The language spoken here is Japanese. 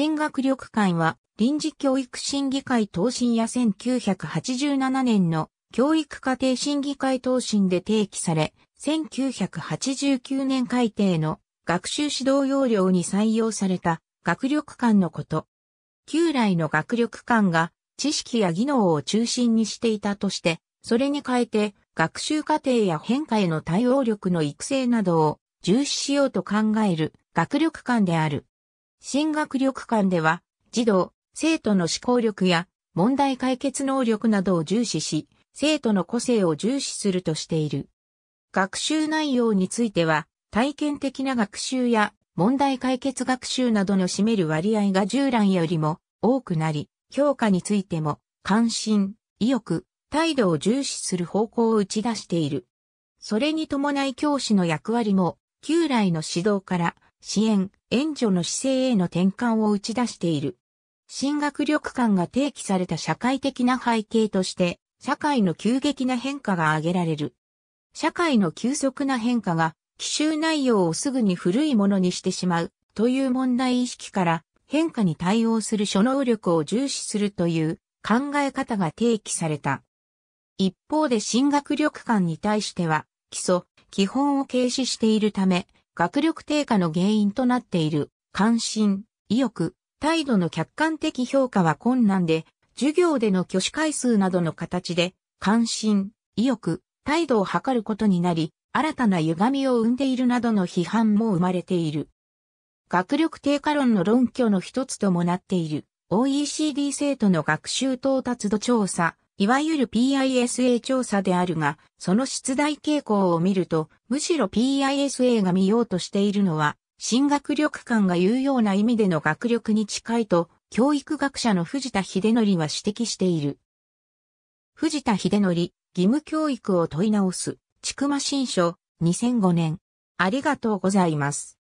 新学力館は、臨時教育審議会答申や1987年の教育家庭審議会答申で提起され、1989年改定の学習指導要領に採用された学力館のこと。旧来の学力館が知識や技能を中心にしていたとして、それに変えて学習過程や変化への対応力の育成などを重視しようと考える学力館である。新学力館では、児童、生徒の思考力や問題解決能力などを重視し、生徒の個性を重視するとしている。学習内容については、体験的な学習や問題解決学習などの占める割合が従来よりも多くなり、評価についても関心、意欲、態度を重視する方向を打ち出している。それに伴い教師の役割も、旧来の指導から支援、援助の姿勢への転換を打ち出している。新学力観が提起された社会的な背景として、社会の急激な変化が挙げられる。社会の急速な変化が、奇襲内容をすぐに古いものにしてしまうという問題意識から変化に対応する諸能力を重視するという考え方が提起された。一方で進学力観に対しては基礎、基本を軽視しているため、学力低下の原因となっている関心、意欲、態度の客観的評価は困難で、授業での挙手回数などの形で、関心、意欲、態度を図ることになり、新たな歪みを生んでいるなどの批判も生まれている。学力低下論の論拠の一つともなっている OECD 生徒の学習到達度調査いわゆる PISA 調査であるが、その出題傾向を見ると、むしろ PISA が見ようとしているのは、新学力感が言うような意味での学力に近いと、教育学者の藤田秀則は指摘している。藤田秀則、義務教育を問い直す、ちくま新書、2005年。ありがとうございます。